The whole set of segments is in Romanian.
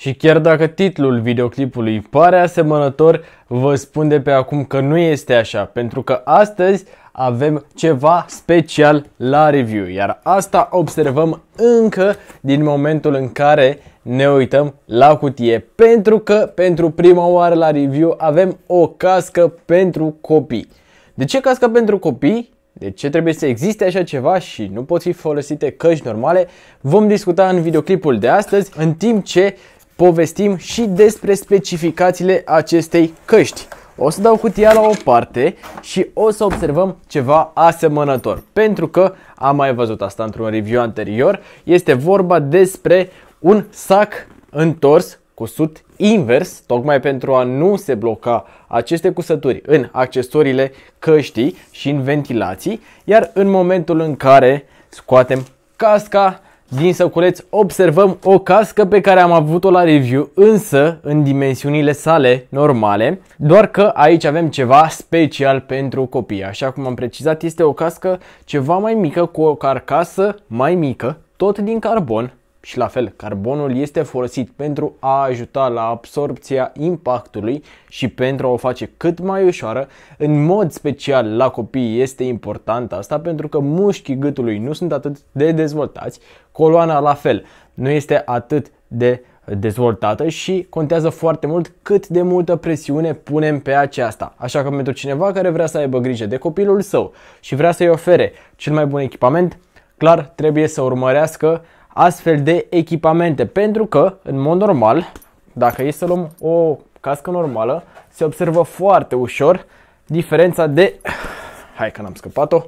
Și chiar dacă titlul videoclipului pare asemănător, vă spun de pe acum că nu este așa, pentru că astăzi avem ceva special la review, iar asta observăm încă din momentul în care ne uităm la cutie, pentru că pentru prima oară la review avem o cască pentru copii. De ce casca pentru copii? De ce trebuie să existe așa ceva și nu pot fi folosite căști normale? Vom discuta în videoclipul de astăzi, în timp ce povestim și despre specificațiile acestei căști. O să dau cutia la o parte și o să observăm ceva asemănător, pentru că am mai văzut asta într-un review anterior. Este vorba despre un sac întors cusut invers, tocmai pentru a nu se bloca aceste cusături în accesoriile căștii și în ventilații, iar în momentul în care scoatem casca, din Săculeț observăm o cască pe care am avut-o la review, însă în dimensiunile sale normale, doar că aici avem ceva special pentru copii. Așa cum am precizat, este o cască ceva mai mică cu o carcasă mai mică, tot din carbon, și la fel, carbonul este folosit pentru a ajuta la absorpția impactului și pentru a o face cât mai ușoară. În mod special la copii este important asta pentru că mușchii gâtului nu sunt atât de dezvoltați, coloana la fel nu este atât de dezvoltată și contează foarte mult cât de multă presiune punem pe aceasta. Așa că pentru cineva care vrea să aibă grijă de copilul său și vrea să-i ofere cel mai bun echipament, clar trebuie să urmărească astfel de echipamente pentru că, în mod normal, dacă e să luăm o cască normală, se observă foarte ușor diferența de... Hai că n-am scăpat-o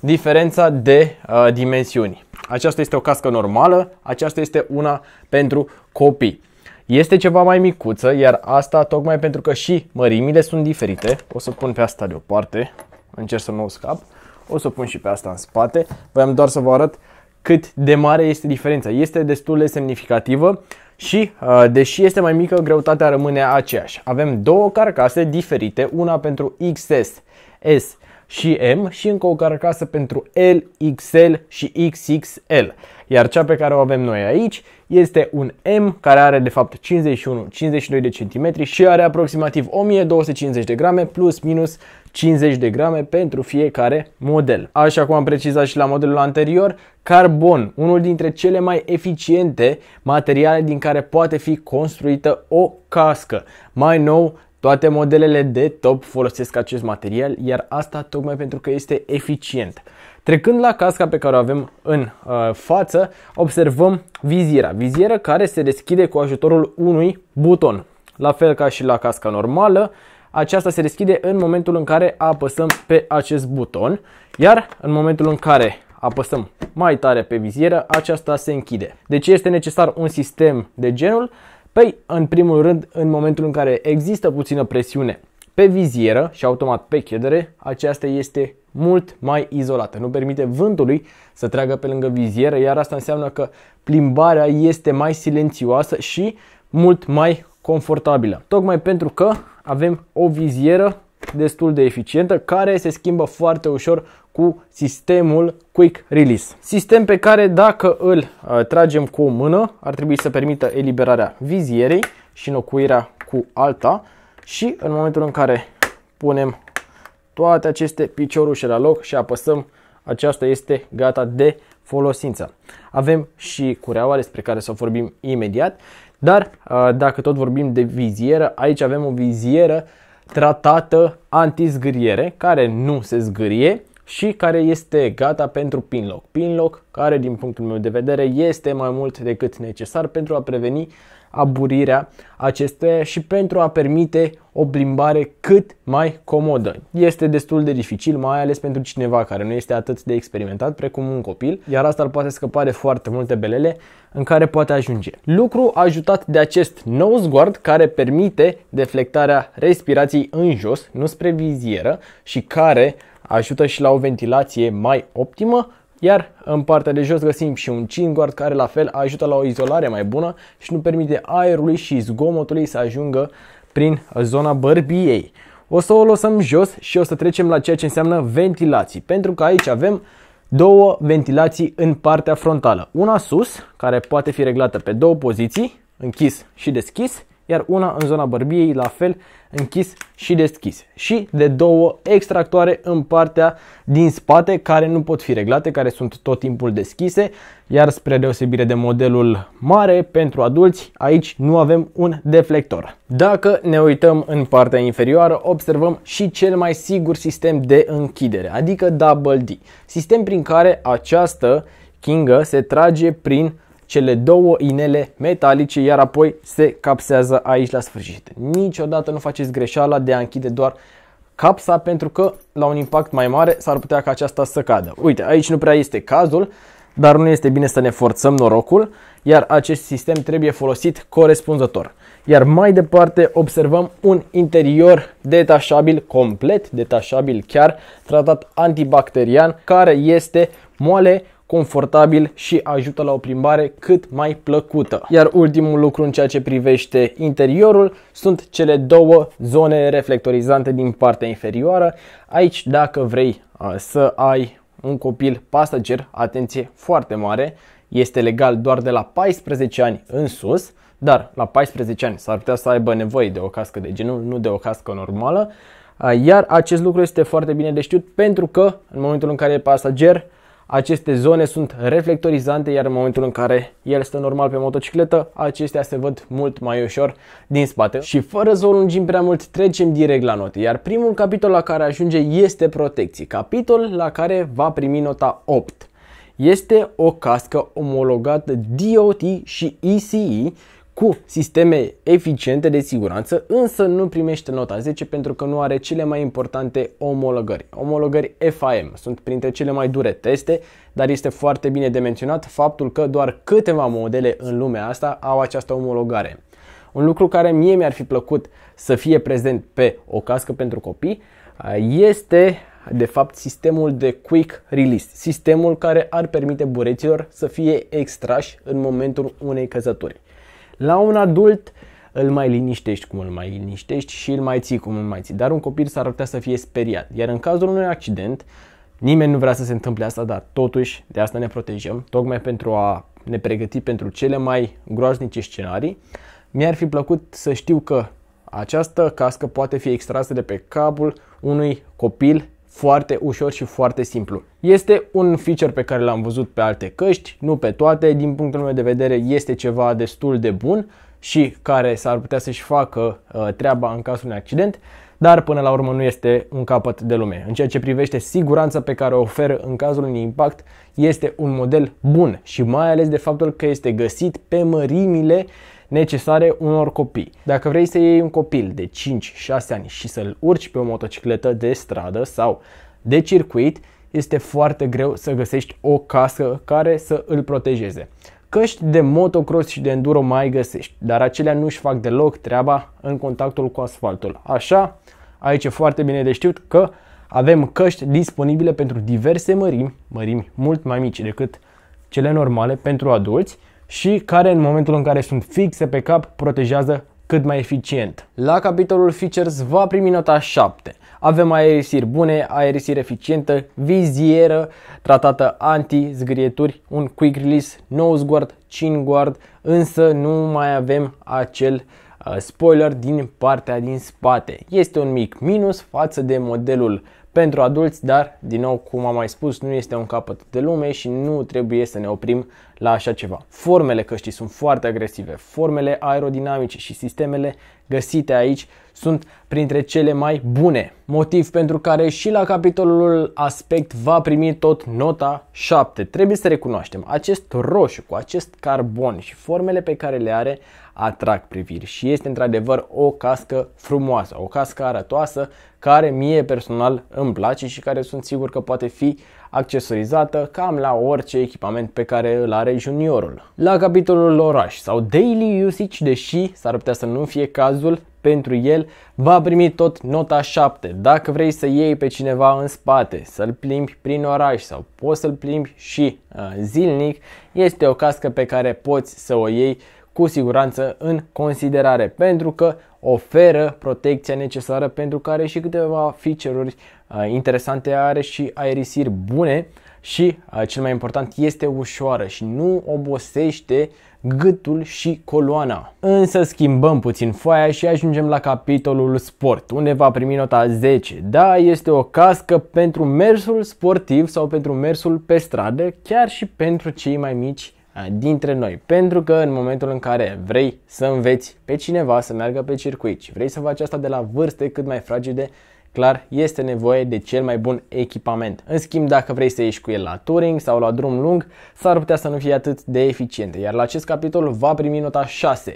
diferența de uh, dimensiuni. Aceasta este o cască normală, aceasta este una pentru copii. Este ceva mai micuță, iar asta tocmai pentru că și mărimile sunt diferite. O să pun pe asta deoparte, încerc să nu o scap. O să o pun și pe asta în spate. Voiam doar să vă arăt cât de mare este diferența. Este destul de semnificativă și, uh, deși este mai mică, greutatea rămâne aceeași. Avem două carcase diferite, una pentru XS, S și M și încă o carcasă pentru L, XL și XXL. Iar cea pe care o avem noi aici este un M care are de fapt 51-52 de centimetri și are aproximativ 1250 de grame plus minus 50 de grame pentru fiecare model. Așa cum am precizat și la modelul anterior, carbon, unul dintre cele mai eficiente materiale din care poate fi construită o cască. Mai nou, toate modelele de top folosesc acest material, iar asta tocmai pentru că este eficient. Trecând la casca pe care o avem în uh, față, observăm viziera. Viziera care se deschide cu ajutorul unui buton. La fel ca și la casca normală, uh, aceasta se deschide în momentul în care apăsăm pe acest buton, iar în momentul în care apăsăm mai tare pe vizieră, aceasta se închide. De deci ce este necesar un sistem de genul? Păi, în primul rând, în momentul în care există puțină presiune pe vizieră și automat pe chedere, aceasta este mult mai izolată. Nu permite vântului să treagă pe lângă vizieră, iar asta înseamnă că plimbarea este mai silențioasă și mult mai confortabilă. Tocmai pentru că avem o vizieră destul de eficientă care se schimbă foarte ușor cu sistemul Quick Release. Sistem pe care dacă îl uh, tragem cu o mână ar trebui să permită eliberarea vizierei și înlocuirea cu alta și în momentul în care punem toate aceste piciorușe la loc și apăsăm aceasta este gata de folosință. Avem și cureaua despre care să vorbim imediat, dar uh, dacă tot vorbim de vizieră, aici avem o vizieră tratată anti-zgâriere, care nu se zgârie și care este gata pentru pinlock. Pinlock care din punctul meu de vedere este mai mult decât necesar pentru a preveni aburirea acesteia și pentru a permite o plimbare cât mai comodă. Este destul de dificil, mai ales pentru cineva care nu este atât de experimentat precum un copil, iar asta îl poate scăpa de foarte multe belele în care poate ajunge. Lucru ajutat de acest nou guard care permite deflectarea respirației în jos, nu spre vizieră și care ajută și la o ventilație mai optimă, iar în partea de jos găsim și un chin guard care la fel ajută la o izolare mai bună și nu permite aerului și zgomotului să ajungă prin zona bărbiei. O să o lăsăm jos și o să trecem la ceea ce înseamnă ventilații, pentru că aici avem două ventilații în partea frontală. Una sus, care poate fi reglată pe două poziții, închis și deschis, iar una în zona bărbiei, la fel, închis și deschis. Și de două extractoare în partea din spate, care nu pot fi reglate, care sunt tot timpul deschise, iar spre deosebire de modelul mare pentru adulți, aici nu avem un deflector. Dacă ne uităm în partea inferioară, observăm și cel mai sigur sistem de închidere, adică Double D, sistem prin care această Kinga se trage prin cele două inele metalice, iar apoi se capsează aici la sfârșit. Niciodată nu faceți greșeala de a închide doar capsa pentru că la un impact mai mare s-ar putea ca aceasta să cadă. Uite, aici nu prea este cazul, dar nu este bine să ne forțăm norocul, iar acest sistem trebuie folosit corespunzător. Iar mai departe observăm un interior detașabil, complet detașabil chiar, tratat antibacterian, care este moale confortabil și ajută la o plimbare cât mai plăcută. Iar ultimul lucru în ceea ce privește interiorul sunt cele două zone reflectorizante din partea inferioară. Aici dacă vrei să ai un copil pasager, atenție foarte mare, este legal doar de la 14 ani în sus, dar la 14 ani s-ar putea să aibă nevoie de o cască de genul, nu de o cască normală, iar acest lucru este foarte bine de știut pentru că în momentul în care e pasager, aceste zone sunt reflectorizante, iar în momentul în care el stă normal pe motocicletă, acestea se văd mult mai ușor din spate. Și fără să o lungim prea mult, trecem direct la note. Iar primul capitol la care ajunge este protecții, capitol la care va primi nota 8. Este o cască omologată DOT și ECE cu sisteme eficiente de siguranță, însă nu primește nota 10 pentru că nu are cele mai importante omologări. Omologări FAM sunt printre cele mai dure teste, dar este foarte bine de menționat faptul că doar câteva modele în lumea asta au această omologare. Un lucru care mie mi-ar fi plăcut să fie prezent pe o cască pentru copii este de fapt sistemul de quick release, sistemul care ar permite bureților să fie extrași în momentul unei căzături. La un adult îl mai liniștești cum îl mai liniștești și îl mai ții cum îl mai ții, dar un copil s-ar putea să fie speriat. Iar în cazul unui accident, nimeni nu vrea să se întâmple asta, dar totuși de asta ne protejăm, tocmai pentru a ne pregăti pentru cele mai groaznice scenarii. Mi-ar fi plăcut să știu că această cască poate fi extrasă de pe capul unui copil foarte ușor și foarte simplu. Este un feature pe care l-am văzut pe alte căști, nu pe toate, din punctul meu de vedere este ceva destul de bun și care s-ar putea să-și facă uh, treaba în cazul unui accident, dar până la urmă nu este un capăt de lume. În ceea ce privește siguranța pe care o oferă în cazul unui impact, este un model bun și mai ales de faptul că este găsit pe mărimile necesare unor copii. Dacă vrei să iei un copil de 5-6 ani și să-l urci pe o motocicletă de stradă sau de circuit, este foarte greu să găsești o casă care să îl protejeze. Căști de motocross și de enduro mai găsești, dar acelea nu își fac deloc treaba în contactul cu asfaltul. Așa, aici e foarte bine de știut că avem căști disponibile pentru diverse mărimi, mărimi mult mai mici decât cele normale pentru adulți și care în momentul în care sunt fixe pe cap protejează cât mai eficient. La capitolul features va primi nota 7. Avem aerisiri bune, aerisiri eficientă, vizieră tratată anti-zgrieturi, un quick release, nose guard, chin guard, însă nu mai avem acel uh, spoiler din partea din spate. Este un mic minus față de modelul pentru adulți, dar, din nou, cum am mai spus, nu este un capăt de lume și nu trebuie să ne oprim la așa ceva. Formele căștii sunt foarte agresive, formele aerodinamice și sistemele găsite aici sunt printre cele mai bune, motiv pentru care și la capitolul aspect va primi tot nota 7. Trebuie să recunoaștem, acest roșu cu acest carbon și formele pe care le are atrag priviri și este într-adevăr o cască frumoasă, o cască arătoasă care mie personal îmi place și care sunt sigur că poate fi accesorizată cam la orice echipament pe care îl are juniorul. La capitolul oraș sau daily usage, deși s-ar putea să nu fie cazul, pentru el va primi tot nota 7. Dacă vrei să iei pe cineva în spate, să-l plimbi prin oraș sau poți să-l plimbi și uh, zilnic, este o cască pe care poți să o iei cu siguranță în considerare pentru că oferă protecția necesară pentru care și câteva feature-uri uh, interesante are și aerisiri bune și uh, cel mai important este ușoară și nu obosește gâtul și coloana. Însă schimbăm puțin foaia și ajungem la capitolul sport, unde va primi nota 10. Da, este o cască pentru mersul sportiv sau pentru mersul pe stradă, chiar și pentru cei mai mici dintre noi. Pentru că în momentul în care vrei să înveți pe cineva să meargă pe circuit și vrei să faci asta de la vârste cât mai fragede, clar este nevoie de cel mai bun echipament. În schimb, dacă vrei să ieși cu el la touring sau la drum lung, s-ar putea să nu fie atât de eficient. iar la acest capitol va primi nota 6.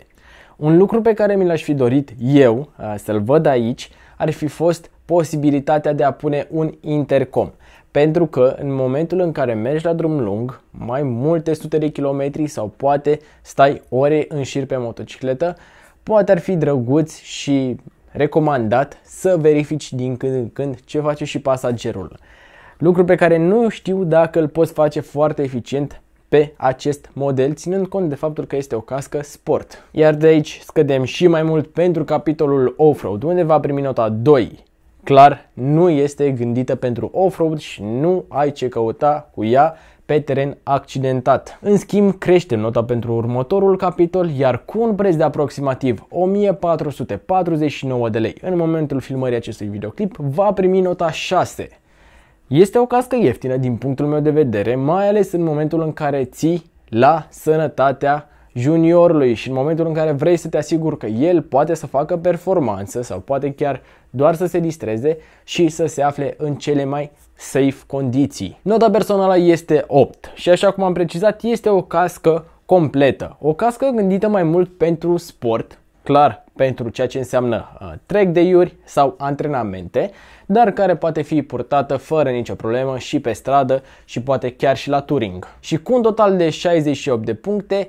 Un lucru pe care mi l-aș fi dorit eu să-l văd aici ar fi fost posibilitatea de a pune un intercom. Pentru că în momentul în care mergi la drum lung, mai multe sute de kilometri sau poate stai ore în șir pe motocicletă, poate ar fi drăguț și recomandat să verifici din când în când ce face și pasagerul. Lucru pe care nu știu dacă îl poți face foarte eficient pe acest model, ținând cont de faptul că este o cască sport. Iar de aici scădem și mai mult pentru capitolul off-road, unde va primi nota 2 clar nu este gândită pentru off-road și nu ai ce căuta cu ea pe teren accidentat. În schimb, crește nota pentru următorul capitol, iar cu un preț de aproximativ 1449 de lei în momentul filmării acestui videoclip, va primi nota 6. Este o cască ieftină din punctul meu de vedere, mai ales în momentul în care ții la sănătatea juniorului și în momentul în care vrei să te asiguri că el poate să facă performanță sau poate chiar doar să se distreze și să se afle în cele mai safe condiții. Nota personală este 8 și așa cum am precizat este o cască completă. O cască gândită mai mult pentru sport, clar pentru ceea ce înseamnă uh, trek de iuri sau antrenamente, dar care poate fi purtată fără nicio problemă și pe stradă și poate chiar și la touring. Și cu un total de 68 de puncte,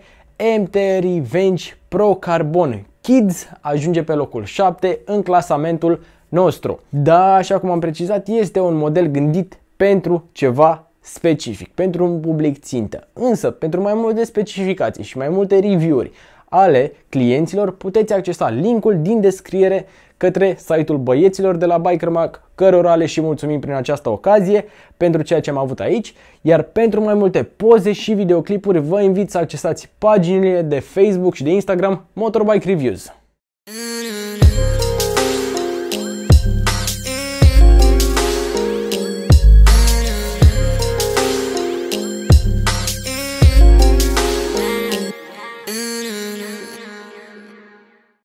MT Revenge Pro Carbon Kids ajunge pe locul 7 în clasamentul nostru. Da, așa cum am precizat, este un model gândit pentru ceva specific, pentru un public țintă. Însă, pentru mai multe specificații și mai multe review-uri, ale clienților, puteți accesa linkul din descriere către site-ul băieților de la Bikermac, cărora le și mulțumim prin această ocazie pentru ceea ce am avut aici, iar pentru mai multe poze și videoclipuri vă invit să accesați paginile de Facebook și de Instagram Motorbike Reviews.